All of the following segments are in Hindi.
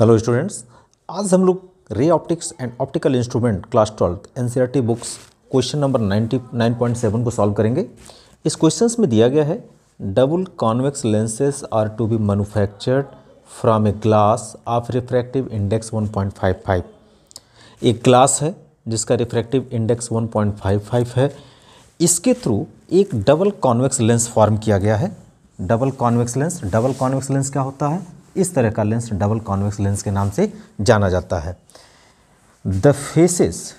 हेलो स्टूडेंट्स आज हम लोग ray optics and optical instrument class twelfth N books question number ninety nine point seven को सॉल्व करेंगे इस क्वेश्चन में दिया गया है double convex lenses are to be manufactured from a glass of refractive index one point five five एक ग्लास है जिसका refractive index one point five five है इसके थ्रू एक डबल कॉन्वेक्स लेंस फॉर्म किया गया है double convex lens double convex lens क्या होता है इस तरह का लेंस डबल कॉन्वेक्स लेंस के नाम से जाना जाता है the faces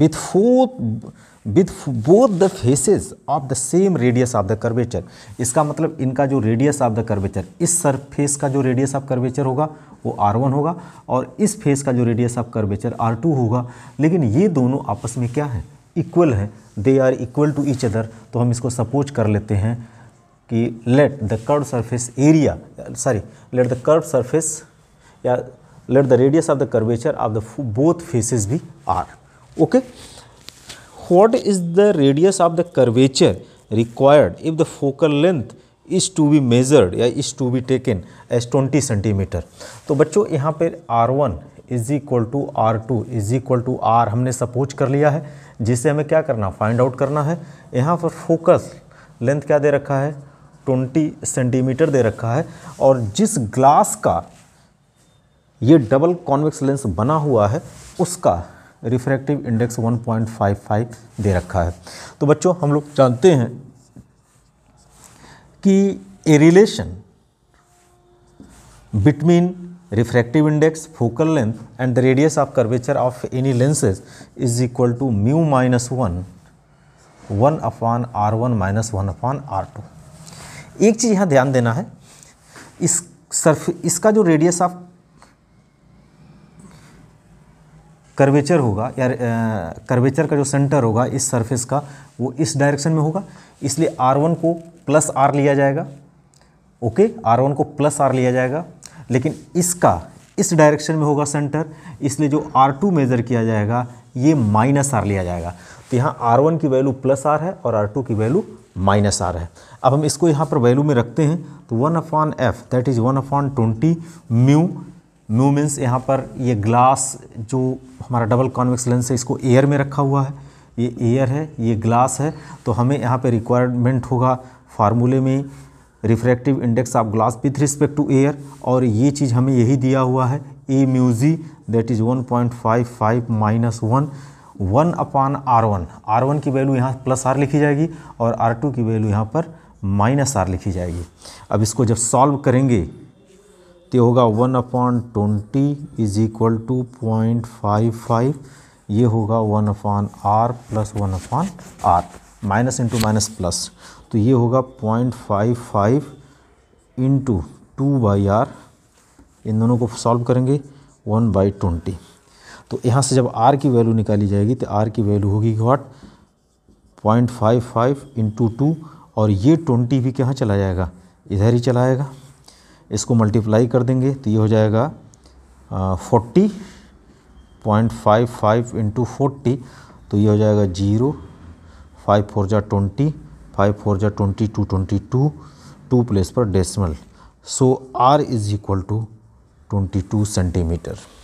with both with both the faces of the same radius of the curvature इसका मतलब इनका जो रेडियस ऑफ द कर्वेचर इस सरफेस का जो रेडियस ऑफ कर्वेचर होगा वो आर वन होगा और इस फेस का जो radius of curvature R two होगा लेकिन ये दोनों आपस में क्या है इक्वल हैं they are equal to each other तो हम इसको सपोज कर लेते हैं कि let the curve surface area sorry let the curve surface या let the radius of the curvature of the both faces भी R okay what is the radius of the curvature required if the focal length is to be measured या is to be taken as 20 centimetre तो बच्चों यहाँ पर are one is equal to R two is equal to R हमने सपोज कर लिया है जिसे हमें क्या करना फाइंड आउट करना है यहाँ पर फोकस लेंथ क्या दे रखा है ट्वेंटी सेंटीमीटर दे रखा है और जिस ग्लास का ये डबल कॉन्वेक्स लेंस बना हुआ है उसका रिफ्रैक्टिव इंडेक्स 1.55 दे रखा है तो बच्चों हम लोग जानते हैं कि a relation between refractive index focal length and the radius of curvature of any lenses is equal to mu minus one one upon R one minus one upon R two एक चीज़ यहाँ ध्यान देना है इस सर्फ इसका जो रेडियस ऑफ कर्वेचर होगा या कर्वेचर का जो सेंटर होगा इस सरफेस का वो इस डायरेक्शन में होगा इसलिए आर वन को प्लस आर लिया जाएगा ओके आर वन को प्लस आर लिया जाएगा लेकिन इसका इस डायरेक्शन में होगा सेंटर इसलिए जो आर टू मेज़र किया जाएगा ये माइनस आर लिया जाएगा तो यहाँ आर वन की वैल्यू प्लस आर है और आर टू की वैल्यू माइनस आर है अब हम इसको यहाँ पर वैल्यू में रखते हैं तो one upon F that is one upon twenty mu mu means यहाँ पर ये ग्लास जो हमारा डबल कॉन्वेक्स लेंस है इसको एयर में रखा हुआ है ये एयर है ये ग्लास है तो हमें यहाँ पर रिक्वायरमेंट होगा फार्मूले में refractive index of glass with respect to air और ये चीज़ हमें यही दिया हुआ है a mu g that is one point five five minus one one upon R one R one की वैल्यू यहाँ प्लस आर लिखी जाएगी और आर टू की वैल्यू यहाँ पर माइनस आर लिखी जाएगी अब इसको जब सॉल्व करेंगे तो होगा one upon twenty is equal to point five five ये होगा one upon R plus one upon R minus into minus plus तो ये होगा point five five into two by R इन दोनों को सॉल्व करेंगे वन बाई ट्वेंटी तो यहाँ से जब आर की वैल्यू निकाली जाएगी तो आर की वैल्यू होगी what point five five into two और ये ट्वेंटी भी कहाँ चला जाएगा इधर ही चला आएगा इसको मल्टीप्लाई कर देंगे तो ये हो जाएगा forty point five five into forty तो ये हो जाएगा जीरो फाइव फोर जा ट्वेंटी फाइव फोर जा twenty two twenty two two place पर decimal so R is equal to twenty two centimetre